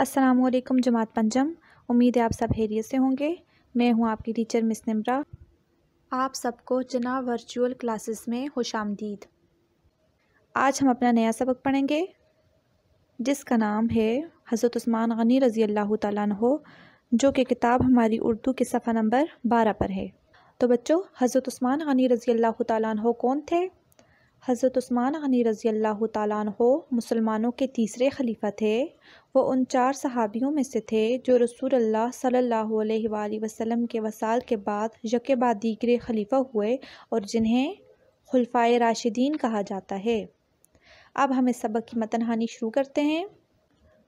असलकम जमात पंजम उम्मीद है आप सब हेरियत से होंगे मैं हूं आपकी टीचर मिस निम्रा आप सबको जना वर्चुअल क्लासेस में खुश आमदीद आज हम अपना नया सबक पढ़ेंगे जिसका नाम है हज़रत उस्मान गनी रज़ी अल्लाह तहो जो कि किताब हमारी उर्दू के सफ़ा नंबर बारह पर है तो बच्चों हज़रत उस्मान गनी रज़ी अल्लाह तहो कौन थे हज़रत उस्मान गनी रज़ी अल्लाह हो मुसलमानों के तीसरे खलीफा थे वो उन चार सहाबियों में से थे जो रसूल अल्लाह सल्ला वसलम के वसाल के बाद यके बाद दीगरे खलीफा हुए और जिन्हें खुलफाए राशिदीन कहा जाता है अब हम इस सबक की मतन हानि शुरू करते हैं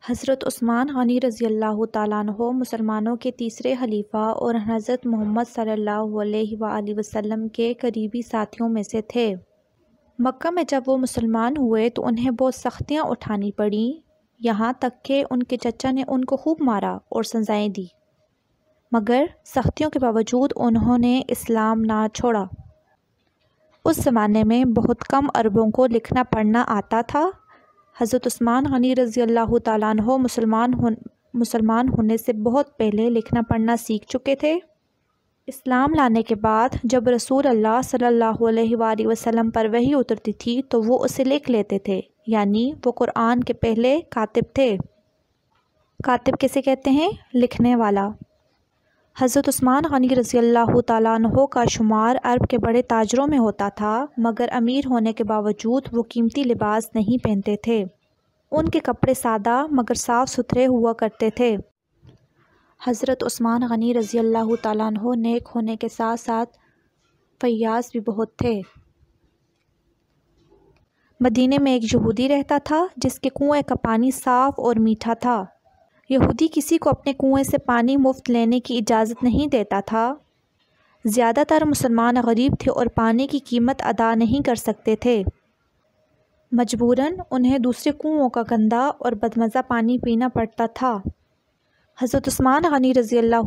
हज़रत उस्मान गनी रज़ी अल्लाह तहो मुसलमानों के तीसरे खलीफा और हज़रत मोहम्मद सल्ला वसलम के करीबी साथियों में से थे मक्का में जब वो मुसलमान हुए तो उन्हें बहुत सख्तियाँ उठानी पड़ीं यहाँ तक कि उनके चचा ने उनको खूब मारा और सज़ाएँ दी मगर सख्तियों के बावजूद उन्होंने इस्लाम ना छोड़ा उस ज़माने में बहुत कम अरबों को लिखना पढ़ना आता था हज़रत उस्मान गनी रज़ी अल्लाह तु मुसलमान हो मुसलमान होने से बहुत पहले लिखना पढ़ना सीख चुके थे इस्लाम लाने के बाद जब रसूल अल्लाह सल्लल्लाहु अलैहि वसल्लम पर वही उतरती थी तो वो उसे लिख लेते थे यानी वो कुरान के पहले कातिब थे कातिब किसे कहते हैं लिखने वाला हज़रत उस्मान गनी रज़ी अल्लाह तहों का शुमार अरब के बड़े ताजरों में होता था मगर अमीर होने के बावजूद वो कीमती लिबास नहीं पहनते थे उनके कपड़े सादा मगर साफ़ सुथरे हुआ करते थे हज़रत उस्मान गनी रज़ी अल्लाह तु नेक होने के साथ साथ फ़यास भी बहुत थे मदीने में एक यहूदी रहता था जिसके कुएं का पानी साफ़ और मीठा था यहूदी किसी को अपने कुएं से पानी मुफ्त लेने की इजाज़त नहीं देता था ज़्यादातर मुसलमान गरीब थे और पानी की कीमत अदा नहीं कर सकते थे मजबूरन उन्हें दूसरे कुओं का गंदा और बदमज़ा पानी पीना पड़ता था हज़रत उस्मान गनी रज़ी अल्लाह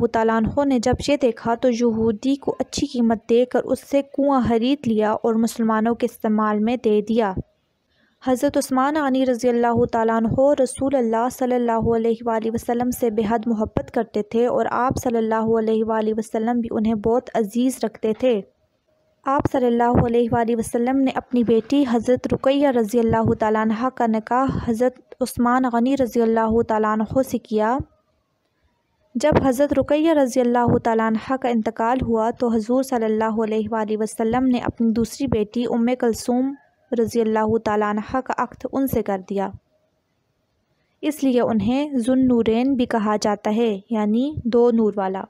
तु ने जब ये देखा तो यहूदी को अच्छी कीमत देकर उससे कुआँ खरीद लिया और मुसलमानों के इस्तेमाल में दे दिया हज़रत उस्मान गनी रज़ी अल्लाह तु रसूल अल्लाह सल्ला वसलम से बेहद मोहब्बत करते थे और आप सल्ला वसलम भी उन्हें बहुत अजीज़ रखते थे आप सल्ला अलैहि ने अपनी बेटी हज़रत रुकैया रज़ी अल्लाह तह का निकाह हज़रत उस्मान गनी रज़ी अल्लाह तु से किया जब हज़रत रुकैया रज़ी अल्लाह तह का इंतकाल हुआ तो हजूर सल्ला वसम ने अपनी दूसरी बेटी उम कलसूम रज़ी अल्लाह तह का अक्द उनसे कर दिया इसलिए उन्हें जुन नूरेन भी कहा जाता है यानी दो नूर वाला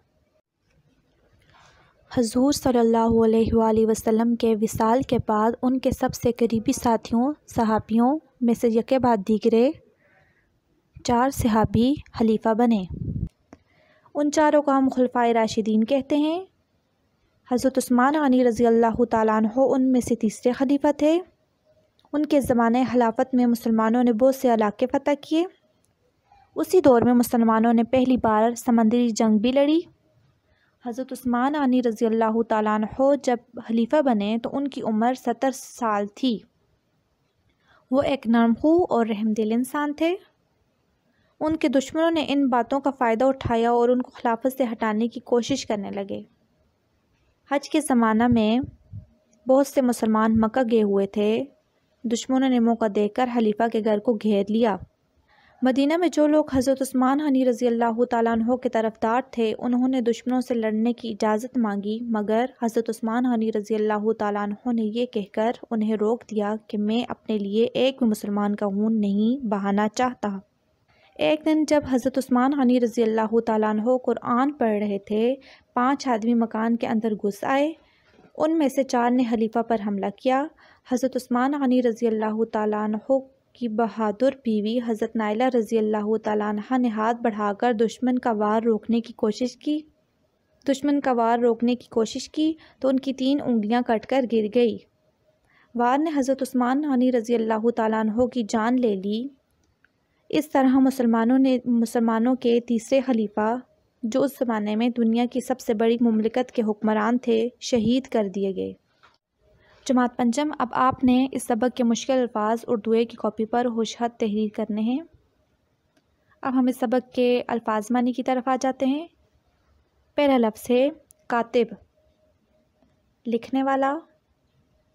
हजूर सल्लल्लाहु अलैहि वसल्लम के विसाल के बाद उनके सबसे करीबी साथियों सहाबियों में से यकबाद दीगरे चार सहाबी हलीफ़ा बने उन चारों को हम खुलफा राशिदीन कहते हैं हज़रत उस्मान गनी रज़ी अल्लाह तु उनमें से तीसरे खलीफा थे उनके ज़माने हलाफत में मुसलमानों ने बहुत से इलाके फ़तह किए उसी दौर में मुसलमानों ने पहली बार समंदरी जंग भी लड़ी हज़रत उस्मान आनी रज़ी अल्लाह तु जब खलीफा बने तो उनकी उम्र सत्तर साल थी वो एक नरमखू और रहमदिल इंसान थे उनके दुश्मनों ने इन बातों का फ़ायदा उठाया और उनको खिलाफत से हटाने की कोशिश करने लगे हज के ज़माना में बहुत से मुसलमान मक्का गए हुए थे दुश्मनों ने मौका देकर हलीफ़ा के घर को घेर लिया मदीना में जो लोग हज़रत उस्मान हनी रज़ी अल्लाह तु के तरफदार थे उन्होंने दुश्मनों से लड़ने की इजाज़त मांगी मगर हज़रत उस्मान हनी रज़ी अल्लाह तु ने यह कहकर उन्हें रोक दिया कि मैं अपने लिए एक भी मुसलमान का खून नहीं बहाना चाहता एक दिन जब हज़रत उस्मान हनी रज़ी अल्लाह तु कुरान पढ़ रहे थे पांच आदमी मकान के अंदर घुस आए उनमें से चार ने हलीफ़ा पर हमला किया हज़रत उस्मान हनी रज़ी अल्लाह तु की बहादुर बीवी हज़रत नायला रज़ी अल्लाह तह ने हाथ बढ़ाकर दुश्मन का वार रोकने की कोशिश की दुश्मन का वार रोकने की कोशिश की तो उनकी तीन उंगलियां कटकर गिर गई वार ने हज़रत उस्मान गनी रज़ी अल्लाह तु की जान ले ली इस तरह मुसलमानों ने मुसलमानों के तीसरे खलीफा जो उस ज़माने में दुनिया की सबसे बड़ी ममलिकत के हुक्मरान थे शहीद कर दिए गए जमात पंचम अब आपने इस सबक के मुश्किल अल्फाज और दुए की कॉपी पर होशहत तहरीर करने हैं अब हम इस सबक के अल्फाज मानी की तरफ आ जाते हैं पहला लफ्स है कातिब लिखने वाला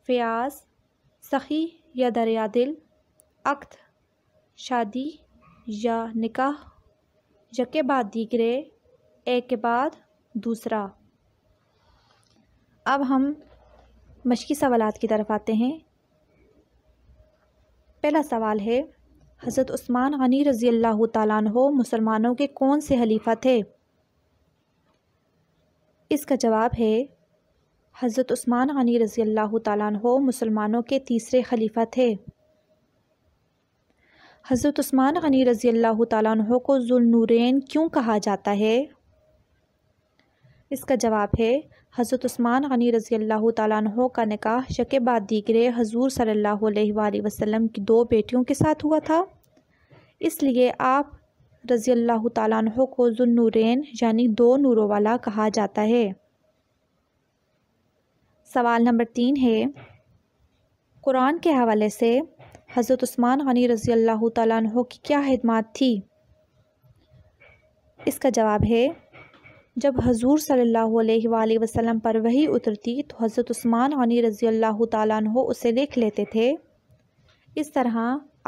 फ़याज सखी या दरिया दिल अक्त शादी या निकाह य के बाद दीगरे एक के बाद दूसरा अब हम मशक़ी सवालत की तरफ आते हैं पहला सवाल है हज़रत उस्मान गनी रज़ी अल्लाह हो मुसलमानों के कौन से हलीफ़ा थे इसका जवाब है हज़रत उस्मान गनी रज़ी अल्लाह हो मुसलमानों के तीसरे खलीफ़ा थे हज़रत उस्मान गनी रज़ी अल्लाह तु को जुलनूरैन क्यों कहा जाता है इसका जवाब है हज़रत उस्मान गनी रज़ी अल्लाह तु का निकाह शक बाद दीगरे हजूर सल्ला वसलम की दो बेटियों के साथ हुआ था इसलिए आप रज़ी अल्लाह तु को जुलनूरैन यानी दो नूरों वाला कहा जाता है सवाल नंबर तीन है कुरान के हवाले से हज़रत उस्मान गनी रज़ी अल्लाह तु की क्या खदमात थी इसका जवाब है जब हजूर सल्ला वसलम पर वही उतरती तो हज़रत उस्मान गनी रज़ी अल्लाह तु उसे देख लेते थे इस तरह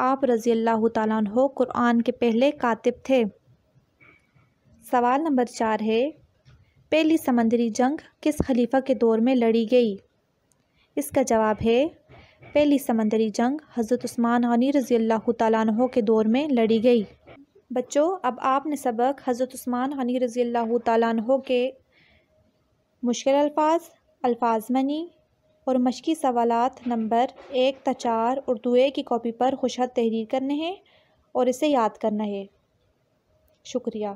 आप रज़ी अल्लाह तह कुरान के पहले कातिब थे सवाल नंबर चार है पहली समंदरी जंग किस खलीफा के दौर में लड़ी गई इसका जवाब है पहली समंदरी जंग हज़रत उस्मान गनी रज़ी अल्लाह तह के दौर में लड़ी गई बच्चों अब आपने सबक हज़रत उस्मान गनी रज़ी अल्लाह तह के मुश्किल अल्फाज अल्फाज मनी और मशक़ी सवालात नंबर एक ता चार की कॉपी पर खुशहत तहरीर करने हैं और इसे याद करना है शुक्रिया